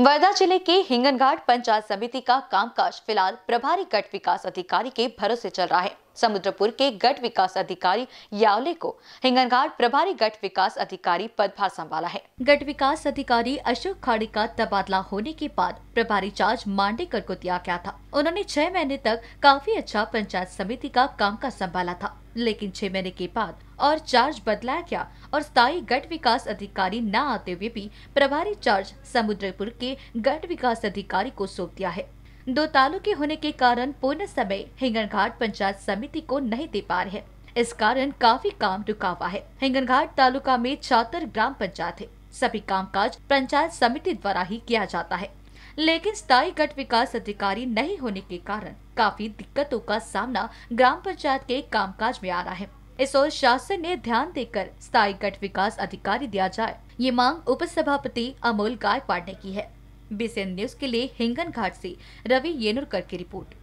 वर्धा जिले के हिंगनघाट पंचायत समिति का कामकाज फिलहाल प्रभारी गट विकास अधिकारी के भरोसे चल रहा है समुद्रपुर के गट विकास अधिकारी यावले को हिंगनघाट प्रभारी गट विकास अधिकारी पदभार संभाला है गट विकास अधिकारी अशोक खाड़ी का तबादला होने के बाद प्रभारी चार्ज मांडेकर को दिया गया था उन्होंने छह महीने तक काफी अच्छा पंचायत समिति का काम संभाला था लेकिन छह महीने के बाद और चार्ज बदलाया गया और स्थायी गट विकास अधिकारी न आते हुए भी प्रभारी चार्ज समुद्रपुर के गट विकास अधिकारी को सौंप दिया है दो तालुके होने के कारण पूर्ण समय हिंगन पंचायत समिति को नहीं दे पा रहे इस कारण काफी काम रुका हुआ है हिंगन तालुका में छात्र ग्राम पंचायत है सभी कामकाज पंचायत समिति द्वारा ही किया जाता है लेकिन स्थायी गट विकास अधिकारी नहीं होने के कारण काफी दिक्कतों का सामना ग्राम पंचायत के कामकाज में आ रहा है इस ओर शासन ने ध्यान देकर स्थायी गट विकास अधिकारी दिया जाए ये मांग उपसभापति अमोल गायकवाड़ ने की है बीसीएन न्यूज के लिए हिंगन घाट ऐसी रवि येनुरकर की रिपोर्ट